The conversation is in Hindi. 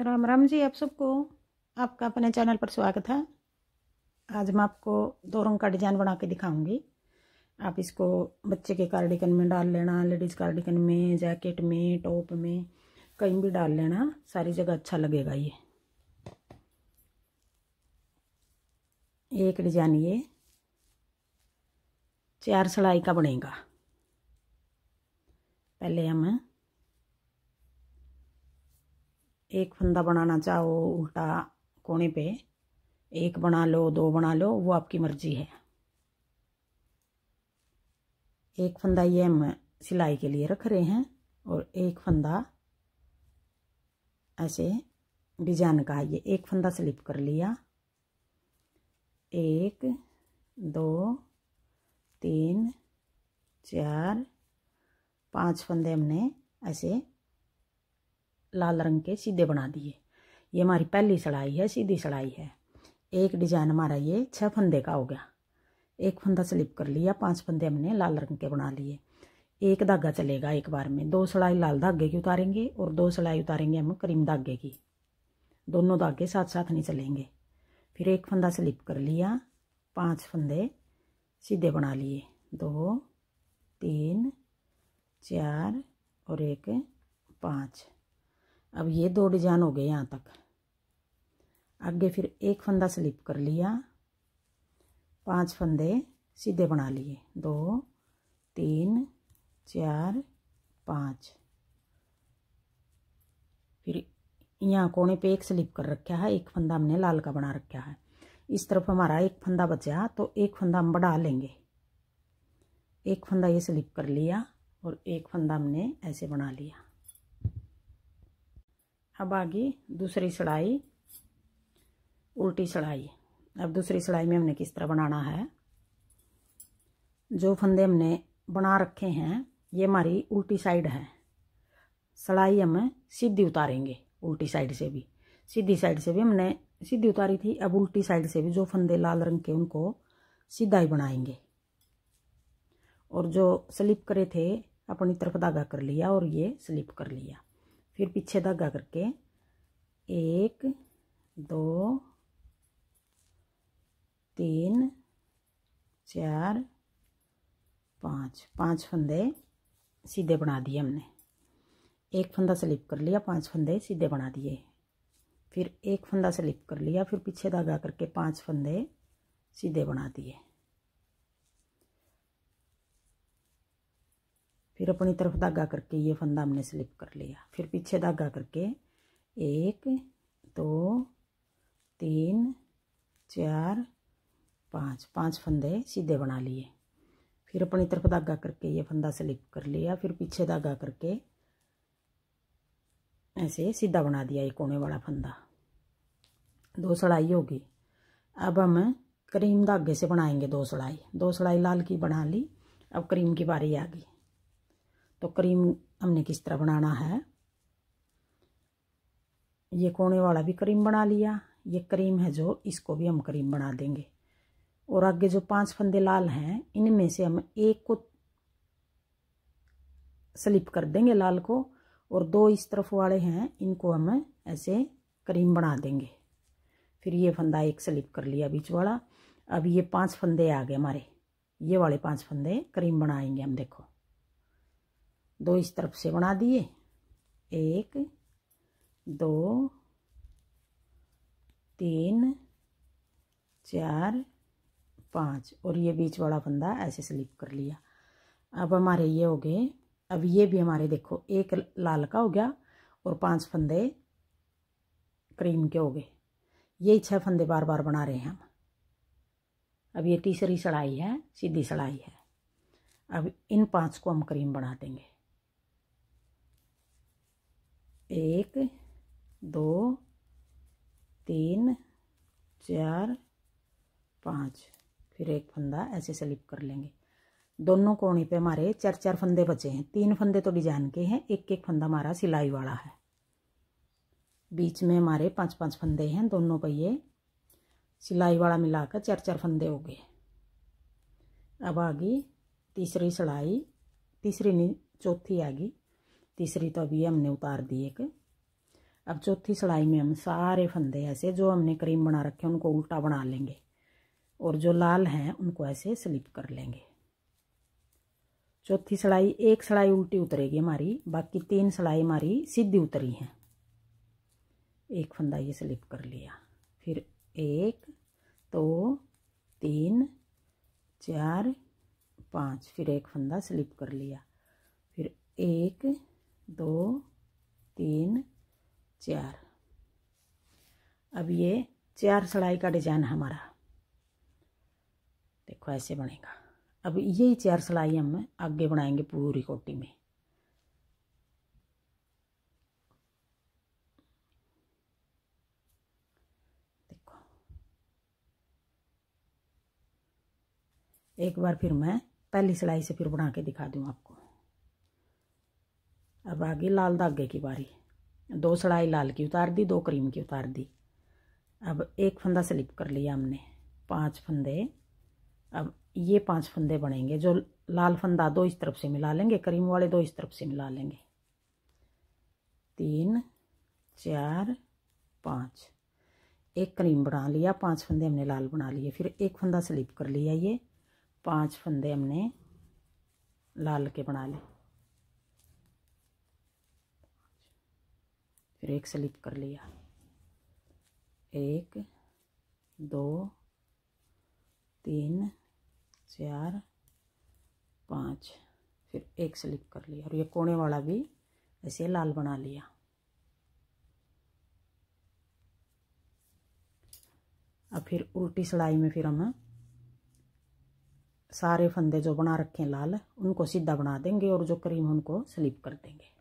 राम राम जी आप सबको आपका अपने चैनल पर स्वागत है आज मैं आपको दो रंग का डिजाइन बना के दिखाऊंगी आप इसको बच्चे के कार्डिकन में डाल लेना लेडीज़ कार्डिकन में जैकेट में टॉप में कहीं भी डाल लेना सारी जगह अच्छा लगेगा ये एक डिजाइन ये चार सिलाई का बनेगा पहले हम एक फंदा बनाना चाहो उल्टा कोने पे एक बना लो दो बना लो वो आपकी मर्जी है एक फंदा ये हम सिलाई के लिए रख रहे हैं और एक फंदा ऐसे डिजाइन का ये एक फंदा स्लिप कर लिया एक दो तीन चार पांच फंदे हमने ऐसे लाल रंग के सीधे बना दिए ये हमारी पहली सड़ाई है सीधी सड़ाई है एक डिजाइन हमारा ये छः फंदे का हो गया एक फंदा स्लिप कर लिया पांच फंदे हमने लाल रंग के बना लिए एक धागा चलेगा एक बार में दो सिलाई लाल धागे की उतारेंगे और दो सिलाई उतारेंगे हम करीम धागे की दोनों धागे साथ साथ नहीं चलेंगे फिर एक फंदा स्लिप कर लिया पांच फंदे सीधे बना लिए दो तीन चार और एक पाँच अब ये दो डिजाइन हो गए यहाँ तक आगे फिर एक फंदा स्लिप कर लिया पांच फंदे सीधे बना लिए दो तीन चार पाँच फिर यहाँ कोने पे एक स्लिप कर रखा है एक फंदा हमने लाल का बना रखा है इस तरफ हमारा एक फंदा बचा तो एक फंदा हम बढ़ा लेंगे एक फंदा ये स्लिप कर लिया और एक फंदा हमने ऐसे बना लिया अब आ गई दूसरी सड़ाई उल्टी सड़ाई अब दूसरी सड़ाई में हमने किस तरह बनाना है जो फंदे हमने बना रखे हैं ये हमारी उल्टी साइड है सड़ाई हम सीधी उतारेंगे उल्टी साइड से भी सीधी साइड से भी हमने सीधी उतारी थी अब उल्टी साइड से भी जो फंदे लाल रंग के उनको सीधा ही बनाएंगे और जो स्लिप करे थे अपनी तरफ धागा कर लिया और ये स्लिप कर लिया फिर पीछे धागा करके एक दो तीन चार पाँच पाँच फंदे सीधे बना दिए हमने एक फंदा स्लिप कर लिया पाँच फंदे सीधे बना दिए फिर एक फंदा स्लिप कर लिया फिर पीछे धागा करके पाँच फंदे सीधे बना दिए फिर अपनी तरफ धागा करके ये फंदा हमने स्लिप कर लिया फिर पीछे धागा करके एक दो तीन चार पाँच पाँच फंदे सीधे बना लिए फिर अपनी तरफ धागा करके ये फंदा स्लिप कर लिया फिर पीछे धागा करके ऐसे सीधा बना दिया ये कोने वाला फंदा दो सड़ाई होगी अब हम क्रीम धागे से बनाएंगे दो सड़ाई दो सड़ाई लाल की बना ली अब क्रीम की बारी आ गई तो क्रीम हमने किस तरह बनाना है ये कोने वाला भी क्रीम बना लिया ये क्रीम है जो इसको भी हम क्रीम बना देंगे और आगे जो पांच फंदे लाल हैं इनमें से हम एक को स्लिप कर देंगे लाल को और दो इस तरफ वाले हैं इनको हम ऐसे क्रीम बना देंगे फिर ये फंदा एक स्लिप कर लिया बीच वाला अब ये पांच फंदे आ गए हमारे ये वाले पांच फंदे क्रीम बनाएंगे हम देखो दो इस तरफ से बना दिए एक दो तीन चार पाँच और ये बीच वाला फंदा ऐसे स्लिप कर लिया अब हमारे ये हो गए अब ये भी हमारे देखो एक लाल का हो गया और पांच फंदे क्रीम के हो गए यही छह फंदे बार बार बना रहे हैं हम अब ये तीसरी सड़ाई है सीधी सड़ाई है अब इन पांच को हम क्रीम बना देंगे एक दो तीन चार पाँच फिर एक फंदा ऐसे स्लिप कर लेंगे दोनों कोणी पे हमारे चार चार फंदे बचे हैं तीन फंदे तो डिजाइन के हैं एक एक फंदा हमारा सिलाई वाला है बीच में हमारे पांच पांच फंदे हैं दोनों पहिए ये सिलाई वाला मिलाकर चार चार फंदे हो गए अब आ गई तीसरी सिलाई तीसरी नहीं चौथी आ गई तीसरी तो अभी हमने उतार दी एक अब चौथी सिलाई में हम सारे फंदे ऐसे जो हमने क्रीम बना रखे उनको उल्टा बना लेंगे और जो लाल हैं उनको ऐसे स्लिप कर लेंगे चौथी सिलाई एक सिलाई उल्टी उतरेगी हमारी बाकी तीन सिलाई हमारी सीधी उतरी हैं एक फंदा ये स्लिप कर लिया फिर एक दो तो, तीन चार पाँच फिर एक फंदा स्लिप कर लिया फिर एक दो तीन चार अब ये चार सड़ाई का डिजाइन हमारा देखो ऐसे बनेगा अब यही चार सड़ाई हम आगे बनाएंगे पूरी कोटी में देखो एक बार फिर मैं पहली सिलाई से फिर बना के दिखा दूँ आपको अब आगे लाल धागे की बारी दो सड़ाई लाल की उतार दी दो क्रीम की उतार दी अब एक फंदा स्लिप कर लिया हमने पांच फंदे अब ये पांच फंदे बनेंगे जो लाल फंदा दो इस तरफ से मिला लेंगे क्रीम वाले दो इस तरफ से मिला लेंगे तीन चार पाँच एक क्रीम बना लिया पांच फंदे हमने लाल बना लिए फिर एक फंदा स्लिप कर लिया ये पांच फंदे हमने लाल के बना लिए फिर एक स्लिप कर लिया एक दो तीन चार पाँच फिर एक स्लिप कर लिया और ये कोने वाला भी ऐसे लाल बना लिया अब फिर उल्टी सिलाई में फिर हम सारे फंदे जो बना रखे हैं लाल उनको सीधा बना देंगे और जो करीम उनको स्लिप कर देंगे